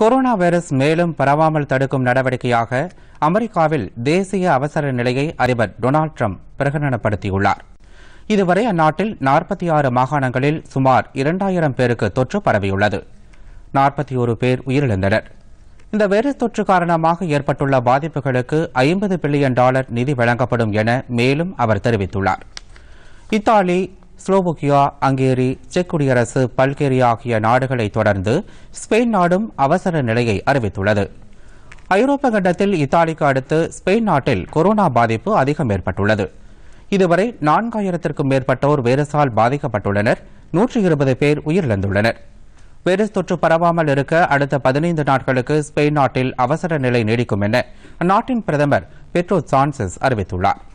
corona virus மேலும் பரவாமல் தடுக்கும் நடவடிக்கையாக அமெரிக்காவில் தேசிய அவசர நிலையை அதிபர் டொனால்டு ட்ரம்ப் பிரகடனப்படுத்தியுள்ளார் இதுவரை அந்நாட்டில் நாற்பத்தி ஆறு மாகாணங்களில் சுமார் இரண்டாயிரம் பேருக்கு தொற்று பரவியுள்ளது நாற்பத்தி ஒரு பேர் உயிரிழந்தனர் இந்த வைரஸ் தொற்று காரணமாக ஏற்பட்டுள்ள பாதிப்புகளுக்கு ஐம்பது பில்லியன் டாலர் நிதி வழங்கப்படும் என மேலும் அவர் தெரிவித்துள்ளார் இத்தாலி ஸ்லோவோக்கியா அங்கேரி செக் குடியரசு பல்கேரியா ஆகிய நாடுகளை தொடர்ந்து ஸ்பெயின் நாடும் அவசர நிலையை அறிவித்துள்ளது ஐரோப்ப கண்டத்தில் இத்தாலிக்கு அடுத்து ஸ்பெயின் நாட்டில் கொரோனா பாதிப்பு அதிகம் ஏற்பட்டுள்ளது இதுவரை நான்காயிரத்திற்கும் மேற்பட்டோர் வைரஸால் பாதிக்கப்பட்டுள்ளனர் நூற்றி இருபது பேர் உயிரிழந்துள்ளனர் வைரஸ் தொற்று பரவாமல் இருக்க அடுத்த பதினைந்து நாட்களுக்கு ஸ்பெயின் நாட்டில் அவசர நிலை நீடிக்கும் என அந்நாட்டின் பிரதமர் பெட்ரோ சான்சஸ் அறிவித்துள்ளார்